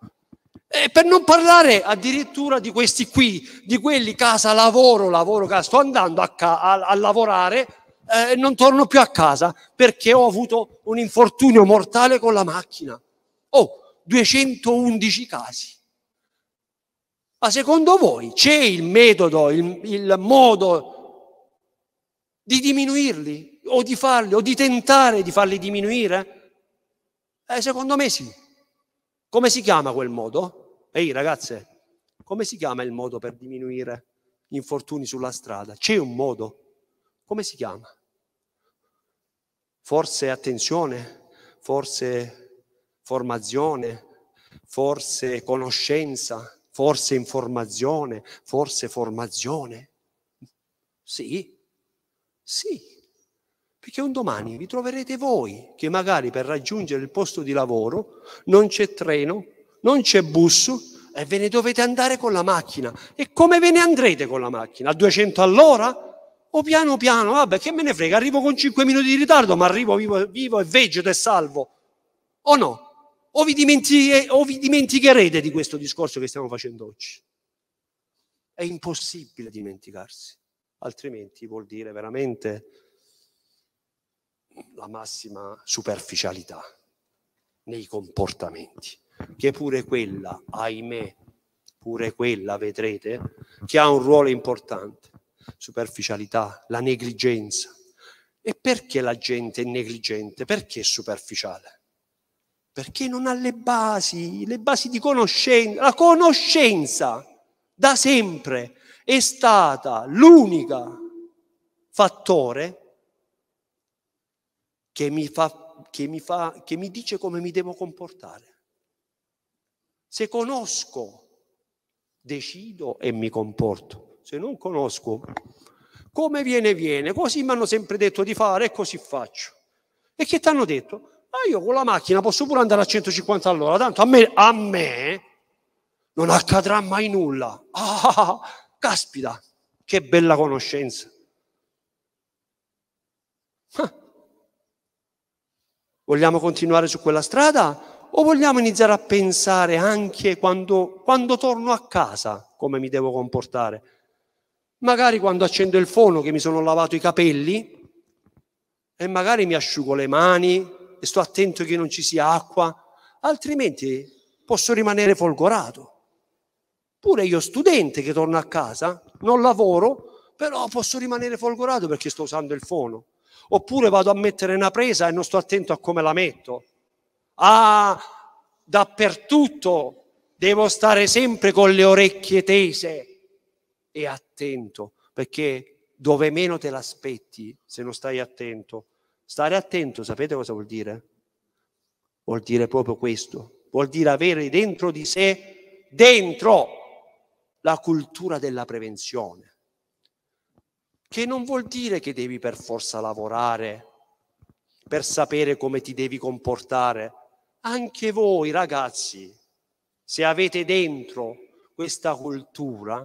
e eh, per non parlare addirittura di questi qui, di quelli casa lavoro, lavoro casa, sto andando a, ca- a-, a lavorare e eh, non torno più a casa perché ho avuto un infortunio mortale con la macchina. Oh, 211 casi. Ma secondo voi c'è il metodo, il, il modo di diminuirli o di farli o di tentare di farli diminuire? Eh, secondo me sì. Come si chiama quel modo? Ehi ragazze, come si chiama il modo per diminuire gli infortuni sulla strada? C'è un modo? Come si chiama? Forse attenzione, forse formazione, forse conoscenza, forse informazione, forse formazione. Sì, sì, perché un domani vi troverete voi che magari per raggiungere il posto di lavoro non c'è treno, non c'è bus e ve ne dovete andare con la macchina. E come ve ne andrete con la macchina? A 200 all'ora? O piano piano, vabbè, che me ne frega, arrivo con 5 minuti di ritardo, ma arrivo vivo, vivo e vegeto e salvo. O no? O vi, o vi dimenticherete di questo discorso che stiamo facendo oggi? È impossibile dimenticarsi, altrimenti vuol dire veramente la massima superficialità nei comportamenti che pure quella, ahimè, pure quella vedrete, che ha un ruolo importante. Superficialità, la negligenza. E perché la gente è negligente? Perché è superficiale? Perché non ha le basi, le basi di conoscenza. La conoscenza da sempre è stata l'unica fattore che mi, fa, che, mi fa, che mi dice come mi devo comportare. Se conosco, decido e mi comporto. Se non conosco, come viene, viene. Così mi hanno sempre detto di fare e così faccio. E che ti hanno detto? Ah, io con la macchina posso pure andare a 150 all'ora, tanto a me, a me non accadrà mai nulla. Ah, caspita, che bella conoscenza. Vogliamo continuare su quella strada? o vogliamo iniziare a pensare anche quando, quando torno a casa come mi devo comportare? Magari quando accendo il fono che mi sono lavato i capelli e magari mi asciugo le mani e sto attento che non ci sia acqua, altrimenti posso rimanere folgorato. Pure io studente che torno a casa, non lavoro, però posso rimanere folgorato perché sto usando il fono. Oppure vado a mettere una presa e non sto attento a come la metto ah, dappertutto, devo stare sempre con le orecchie tese e attento, perché dove meno te l'aspetti, se non stai attento. Stare attento, sapete cosa vuol dire? Vuol dire proprio questo, vuol dire avere dentro di sé, dentro, la cultura della prevenzione che non vuol dire che devi per forza lavorare per sapere come ti devi comportare, anche voi ragazzi, se avete dentro questa cultura,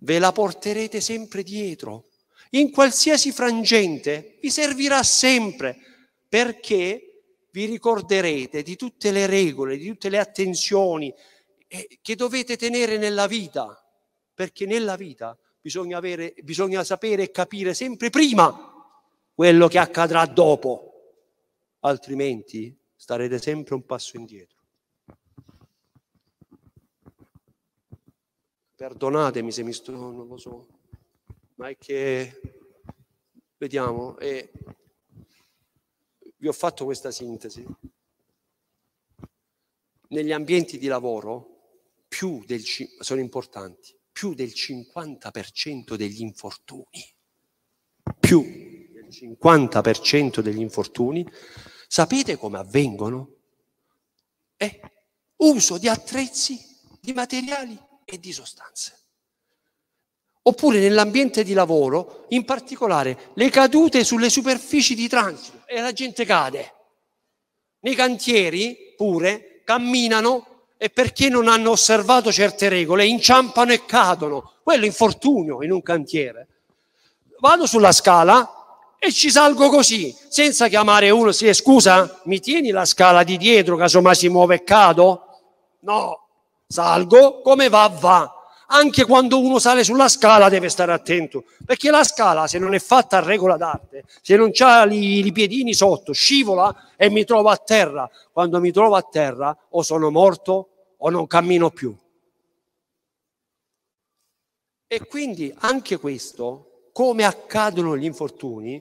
ve la porterete sempre dietro. In qualsiasi frangente vi servirà sempre perché vi ricorderete di tutte le regole, di tutte le attenzioni eh, che dovete tenere nella vita, perché nella vita bisogna, avere, bisogna sapere e capire sempre prima quello che accadrà dopo, altrimenti starete sempre un passo indietro. Perdonatemi se mi sto, non lo so, ma è che, vediamo, eh, vi ho fatto questa sintesi. Negli ambienti di lavoro più del, sono importanti più del 50% degli infortuni, più del 50% degli infortuni Sapete come avvengono? È uso di attrezzi, di materiali e di sostanze. Oppure nell'ambiente di lavoro, in particolare le cadute sulle superfici di transito e la gente cade. Nei cantieri pure camminano e perché non hanno osservato certe regole inciampano e cadono. Quello è infortunio in un cantiere. Vado sulla scala, e ci salgo così, senza chiamare uno, si sì, eh, scusa, mi tieni la scala di dietro, casomai si muove e cado? No, salgo, come va, va. Anche quando uno sale sulla scala deve stare attento, perché la scala se non è fatta a regola d'arte, se non ha i piedini sotto, scivola e mi trovo a terra. Quando mi trovo a terra o sono morto o non cammino più. E quindi anche questo come accadono gli infortuni,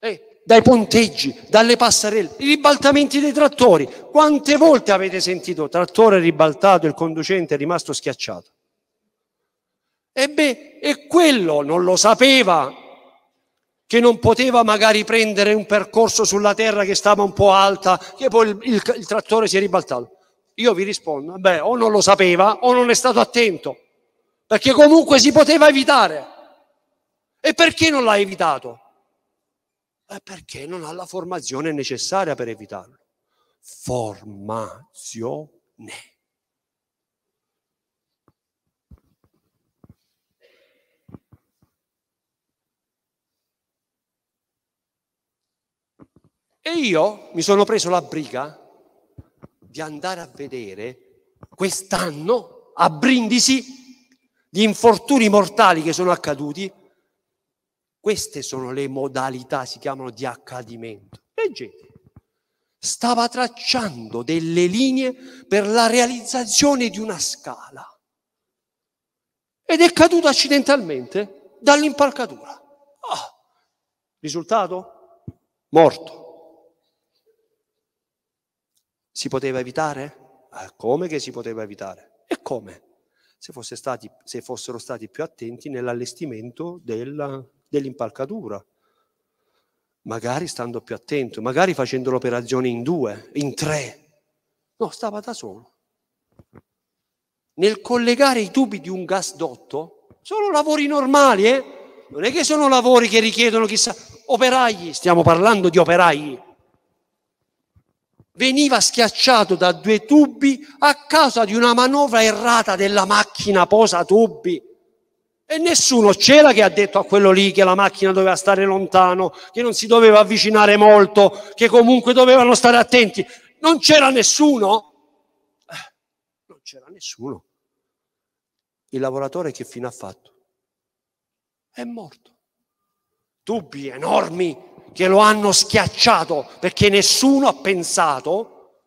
eh, dai ponteggi, dalle passerelle, i ribaltamenti dei trattori. Quante volte avete sentito trattore ribaltato, il conducente è rimasto schiacciato? Ebbe, e quello non lo sapeva che non poteva magari prendere un percorso sulla terra che stava un po' alta, che poi il, il, il trattore si è ribaltato. Io vi rispondo, beh, o non lo sapeva o non è stato attento, perché comunque si poteva evitare. E perché non l'ha evitato? Eh, perché non ha la formazione necessaria per evitarlo. Formazione. E io mi sono preso la briga di andare a vedere quest'anno a Brindisi gli infortuni mortali che sono accaduti queste sono le modalità, si chiamano di accadimento. Leggete. Stava tracciando delle linee per la realizzazione di una scala ed è caduto accidentalmente dall'impalcatura. Ah, risultato? Morto. Si poteva evitare? Eh, come che si poteva evitare? E come? Se, stati, se fossero stati più attenti nell'allestimento del dell'impalcatura, magari stando più attento, magari facendo l'operazione in due, in tre. No, stava da solo. Nel collegare i tubi di un gasdotto, sono lavori normali, eh? non è che sono lavori che richiedono chissà, operai, stiamo parlando di operai. Veniva schiacciato da due tubi a causa di una manovra errata della macchina posa tubi e nessuno c'era che ha detto a quello lì che la macchina doveva stare lontano, che non si doveva avvicinare molto, che comunque dovevano stare attenti. Non c'era nessuno? Eh, non c'era nessuno. Il lavoratore che fine ha fatto? È morto. Dubbi enormi che lo hanno schiacciato perché nessuno ha pensato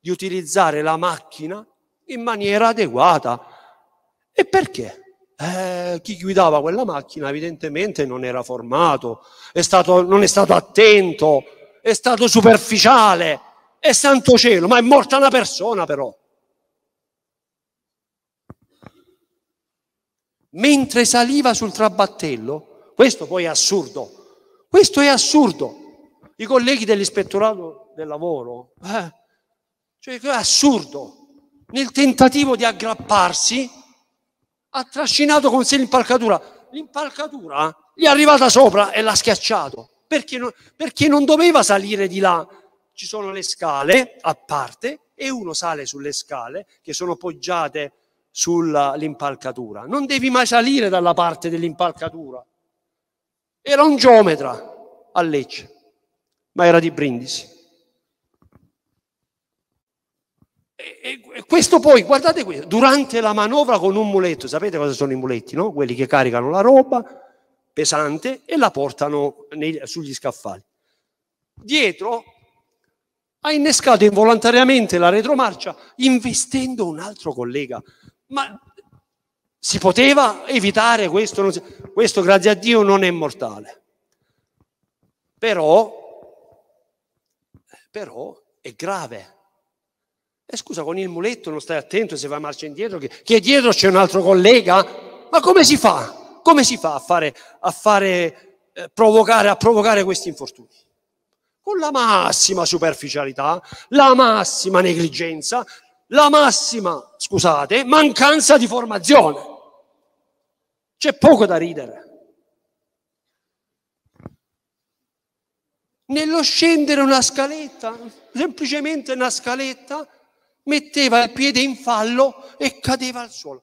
di utilizzare la macchina in maniera adeguata. E perché? Eh, chi guidava quella macchina evidentemente non era formato, è stato, non è stato attento, è stato superficiale, è santo cielo, ma è morta una persona però. Mentre saliva sul trabattello, questo poi è assurdo, questo è assurdo. I colleghi dell'ispettorato del lavoro, eh, cioè è assurdo, nel tentativo di aggrapparsi ha trascinato con sé l'impalcatura. L'impalcatura gli è arrivata sopra e l'ha schiacciato perché non, perché non doveva salire di là. Ci sono le scale a parte e uno sale sulle scale che sono poggiate sull'impalcatura. Non devi mai salire dalla parte dell'impalcatura. Era un geometra a Lecce, ma era di Brindisi. e, e questo poi, guardate questo, durante la manovra con un muletto, sapete cosa sono i muletti, no? Quelli che caricano la roba pesante e la portano nei, sugli scaffali. Dietro ha innescato involontariamente la retromarcia investendo un altro collega. Ma si poteva evitare questo? Si... Questo, grazie a Dio, non è mortale. Però, però è grave e eh, scusa, con il muletto non stai attento se va marcia indietro, che, che dietro c'è un altro collega? Ma come si fa? Come si fa a fare, a fare eh, provocare, a provocare questi infortuni? Con la massima superficialità, la massima negligenza, la massima, scusate, mancanza di formazione. C'è poco da ridere. Nello scendere una scaletta, semplicemente una scaletta, metteva il piede in fallo e cadeva al suolo.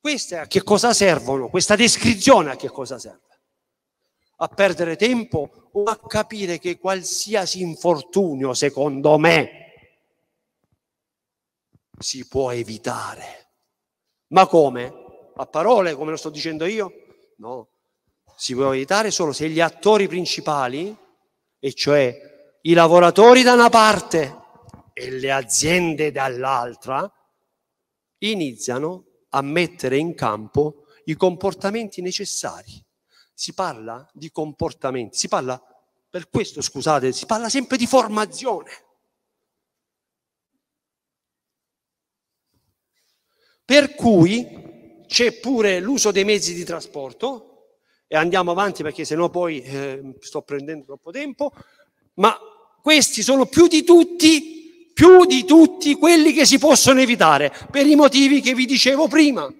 Questa a che cosa servono? Questa descrizione a che cosa serve? A perdere tempo o a capire che qualsiasi infortunio, secondo me, si può evitare. Ma come? A parole, come lo sto dicendo io? No, si può evitare solo se gli attori principali, e cioè i lavoratori da una parte e le aziende dall'altra, iniziano a mettere in campo i comportamenti necessari. Si parla di comportamenti, si parla, per questo scusate, si parla sempre di formazione. Per cui c'è pure l'uso dei mezzi di trasporto, e andiamo avanti perché sennò poi eh, sto prendendo troppo tempo, ma questi sono più di tutti più di tutti quelli che si possono evitare per i motivi che vi dicevo prima.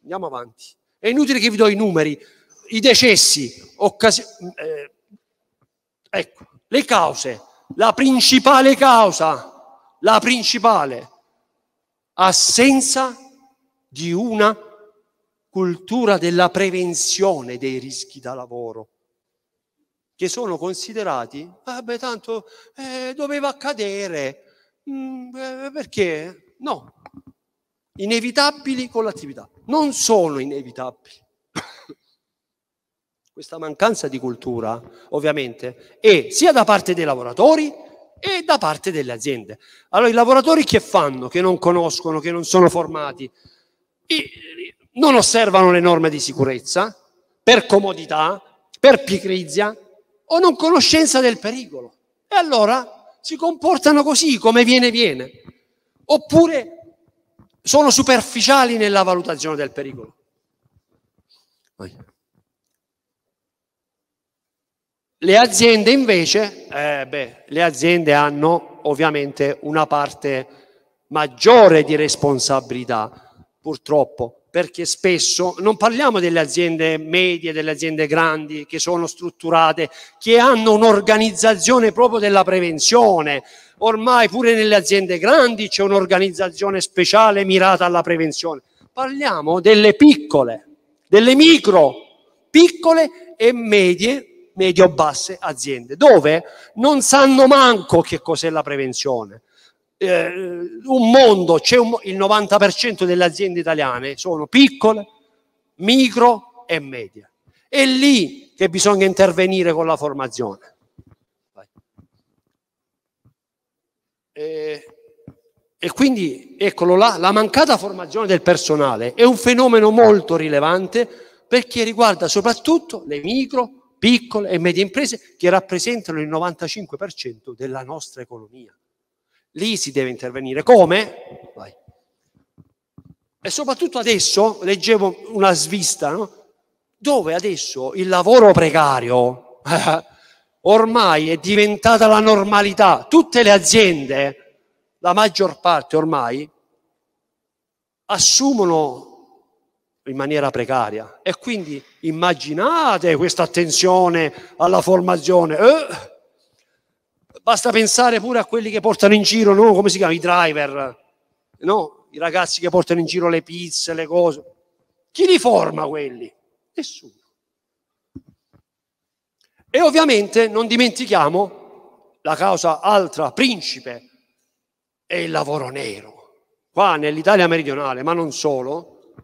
Andiamo avanti. È inutile che vi do i numeri, i decessi, occasi- eh, ecco, le cause, la principale causa, la principale assenza di una cultura della prevenzione dei rischi da lavoro che sono considerati, vabbè ah, tanto eh, doveva accadere, Mm, eh, perché? No. Inevitabili con l'attività. Non sono inevitabili. Questa mancanza di cultura, ovviamente, è sia da parte dei lavoratori e da parte delle aziende. Allora, i lavoratori che fanno? Che non conoscono, che non sono formati, non osservano le norme di sicurezza per comodità, per pigrizia o non conoscenza del pericolo. E allora si comportano così, come viene viene, oppure sono superficiali nella valutazione del pericolo. Le aziende invece, eh beh, le aziende hanno ovviamente una parte maggiore di responsabilità, purtroppo, perché spesso non parliamo delle aziende medie, delle aziende grandi che sono strutturate, che hanno un'organizzazione proprio della prevenzione. Ormai pure nelle aziende grandi c'è un'organizzazione speciale mirata alla prevenzione. Parliamo delle piccole, delle micro, piccole e medie, medio-basse aziende, dove non sanno manco che cos'è la prevenzione eh, un mondo, un, il 90% delle aziende italiane sono piccole, micro e medie. È lì che bisogna intervenire con la formazione. E, eh, e quindi, eccolo là, la mancata formazione del personale è un fenomeno molto rilevante perché riguarda soprattutto le micro, piccole e medie imprese che rappresentano il 95% della nostra economia. Lì si deve intervenire. Come? Vai. E soprattutto adesso, leggevo una svista, no? dove adesso il lavoro precario ormai è diventata la normalità. Tutte le aziende, la maggior parte ormai, assumono in maniera precaria. E quindi immaginate questa attenzione alla formazione. Eh? Basta pensare pure a quelli che portano in giro, no? come si chiama, i driver, no? i ragazzi che portano in giro le pizze, le cose. Chi li forma quelli? Nessuno. E ovviamente non dimentichiamo la causa altra, principe, è il lavoro nero. Qua nell'Italia meridionale, ma non solo,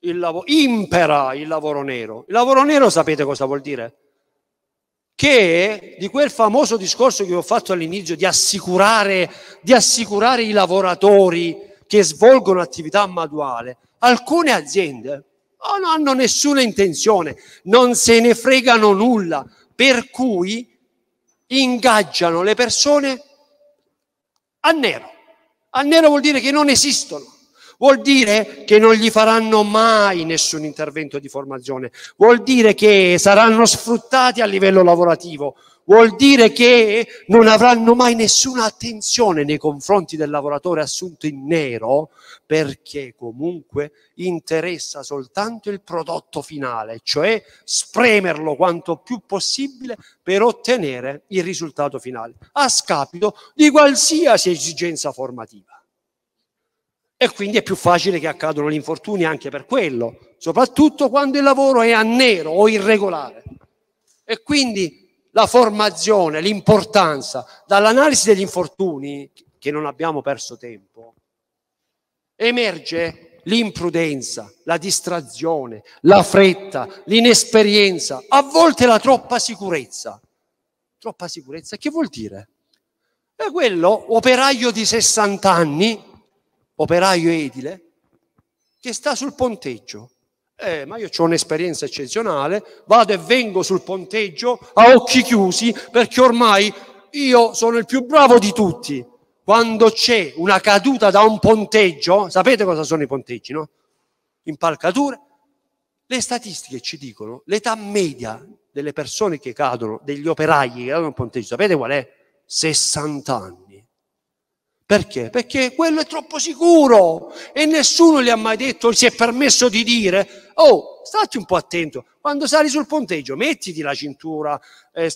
il lavoro, impera il lavoro nero. Il lavoro nero sapete cosa vuol dire? che di quel famoso discorso che ho fatto all'inizio di assicurare, di assicurare i lavoratori che svolgono attività manuale, alcune aziende oh, non hanno nessuna intenzione, non se ne fregano nulla, per cui ingaggiano le persone a nero. A nero vuol dire che non esistono. Vuol dire che non gli faranno mai nessun intervento di formazione, vuol dire che saranno sfruttati a livello lavorativo, vuol dire che non avranno mai nessuna attenzione nei confronti del lavoratore assunto in nero, perché comunque interessa soltanto il prodotto finale, cioè spremerlo quanto più possibile per ottenere il risultato finale, a scapito di qualsiasi esigenza formativa e quindi è più facile che accadano gli infortuni anche per quello, soprattutto quando il lavoro è a nero o irregolare. E quindi la formazione, l'importanza, dall'analisi degli infortuni, che non abbiamo perso tempo, emerge l'imprudenza, la distrazione, la fretta, l'inesperienza, a volte la troppa sicurezza. Troppa sicurezza, che vuol dire? È quello operaio di 60 anni operaio edile, che sta sul ponteggio. Eh, ma io ho un'esperienza eccezionale, vado e vengo sul ponteggio a occhi chiusi perché ormai io sono il più bravo di tutti. Quando c'è una caduta da un ponteggio, sapete cosa sono i ponteggi, no? Impalcature. Le statistiche ci dicono l'età media delle persone che cadono, degli operai che cadono da un ponteggio, sapete qual è? 60 anni. Perché? Perché quello è troppo sicuro e nessuno gli ha mai detto, si è permesso di dire, oh, stati un po' attento, quando sali sul ponteggio mettiti la cintura, eh,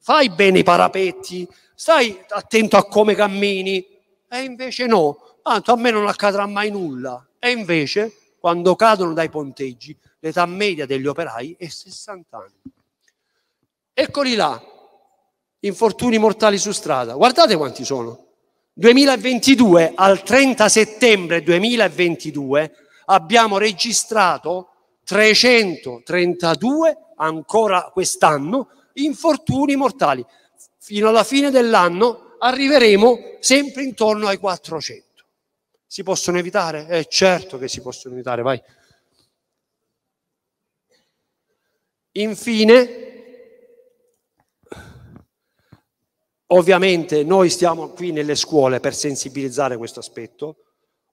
fai bene i parapetti, stai attento a come cammini. E invece no, tanto a me non accadrà mai nulla. E invece, quando cadono dai ponteggi, l'età media degli operai è 60 anni. Eccoli là, infortuni mortali su strada. Guardate quanti sono 2022 al 30 settembre 2022 abbiamo registrato 332 ancora quest'anno infortuni mortali. Fino alla fine dell'anno arriveremo sempre intorno ai 400. Si possono evitare? Eh, certo che si possono evitare, vai. Infine, Ovviamente noi stiamo qui nelle scuole per sensibilizzare questo aspetto.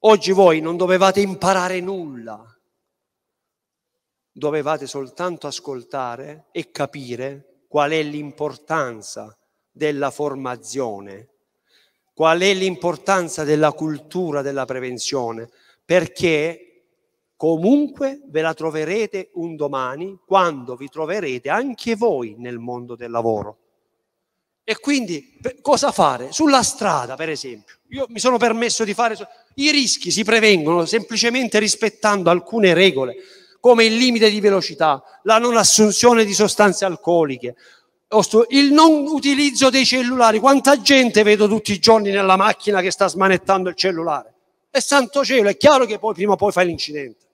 Oggi voi non dovevate imparare nulla, dovevate soltanto ascoltare e capire qual è l'importanza della formazione, qual è l'importanza della cultura della prevenzione, perché comunque ve la troverete un domani quando vi troverete anche voi nel mondo del lavoro. E quindi cosa fare? Sulla strada, per esempio, io mi sono permesso di fare... I rischi si prevengono semplicemente rispettando alcune regole, come il limite di velocità, la non assunzione di sostanze alcoliche, il non utilizzo dei cellulari. Quanta gente vedo tutti i giorni nella macchina che sta smanettando il cellulare? E santo cielo, è chiaro che poi prima o poi fai l'incidente.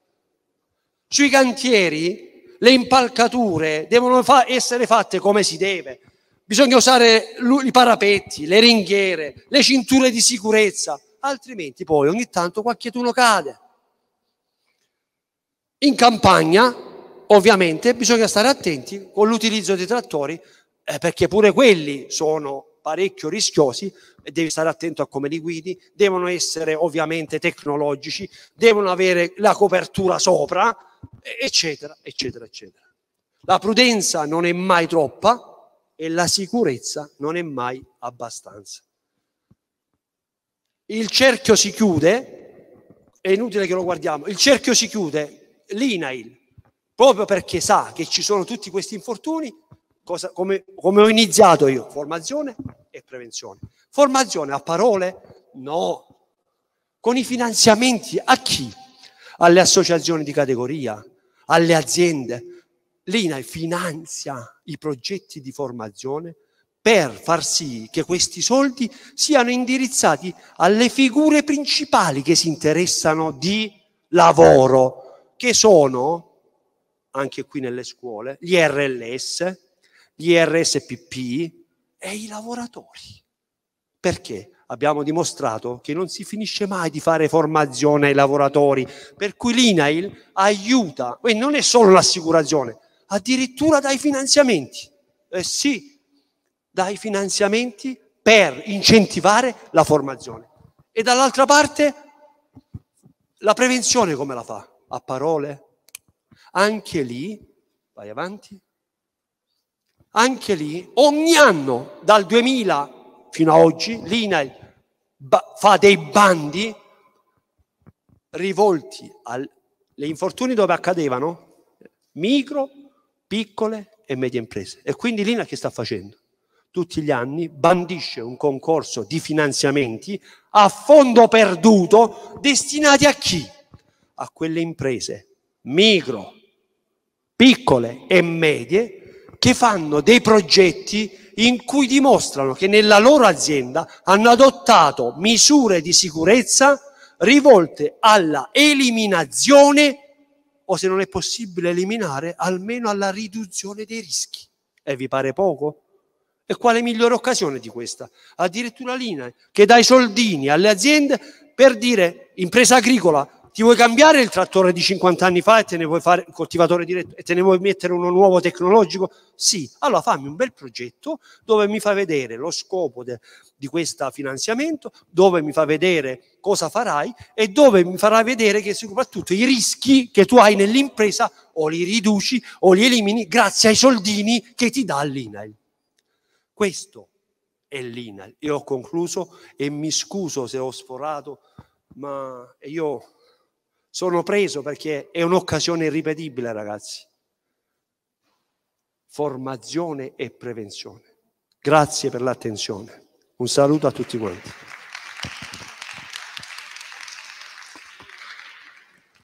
Sui cantieri le impalcature devono fa- essere fatte come si deve, bisogna usare i parapetti, le ringhiere, le cinture di sicurezza, altrimenti poi ogni tanto qualcuno cade. In campagna, ovviamente, bisogna stare attenti con l'utilizzo dei trattori, eh, perché pure quelli sono parecchio rischiosi e devi stare attento a come li guidi, devono essere ovviamente tecnologici, devono avere la copertura sopra, eccetera, eccetera, eccetera. La prudenza non è mai troppa, e la sicurezza non è mai abbastanza. Il cerchio si chiude, è inutile che lo guardiamo, il cerchio si chiude, l'INAIL, proprio perché sa che ci sono tutti questi infortuni, cosa, come, come ho iniziato io, formazione e prevenzione. Formazione a parole? No. Con i finanziamenti a chi? Alle associazioni di categoria, alle aziende, l'INAI finanzia i progetti di formazione per far sì che questi soldi siano indirizzati alle figure principali che si interessano di lavoro, che sono, anche qui nelle scuole, gli RLS, gli RSPP e i lavoratori. Perché? Abbiamo dimostrato che non si finisce mai di fare formazione ai lavoratori, per cui l'INAIL aiuta, e non è solo l'assicurazione, addirittura dai finanziamenti. Eh sì, dai finanziamenti per incentivare la formazione. E dall'altra parte la prevenzione come la fa? A parole? Anche lì, vai avanti, anche lì ogni anno dal 2000 fino ad oggi l'INAIL fa dei bandi rivolti alle infortuni dove accadevano micro piccole e medie imprese. E quindi l'INA che sta facendo? Tutti gli anni bandisce un concorso di finanziamenti a fondo perduto destinati a chi? A quelle imprese micro, piccole e medie che fanno dei progetti in cui dimostrano che nella loro azienda hanno adottato misure di sicurezza rivolte alla eliminazione o se non è possibile eliminare, almeno alla riduzione dei rischi. E vi pare poco? E quale migliore occasione di questa? Addirittura l'INA che dà i soldini alle aziende per dire impresa agricola ti vuoi cambiare il trattore di 50 anni fa e te ne vuoi fare un coltivatore diretto e te ne vuoi mettere uno nuovo tecnologico? Sì, allora fammi un bel progetto dove mi fa vedere lo scopo de, di questo finanziamento, dove mi fa vedere cosa farai e dove mi farà vedere che soprattutto i rischi che tu hai nell'impresa o li riduci o li elimini grazie ai soldini che ti dà l'INAIL. Questo è l'INAIL. Io ho concluso e mi scuso se ho sforato, ma io sono preso perché è un'occasione irripetibile, ragazzi. Formazione e prevenzione. Grazie per l'attenzione. Un saluto a tutti quanti.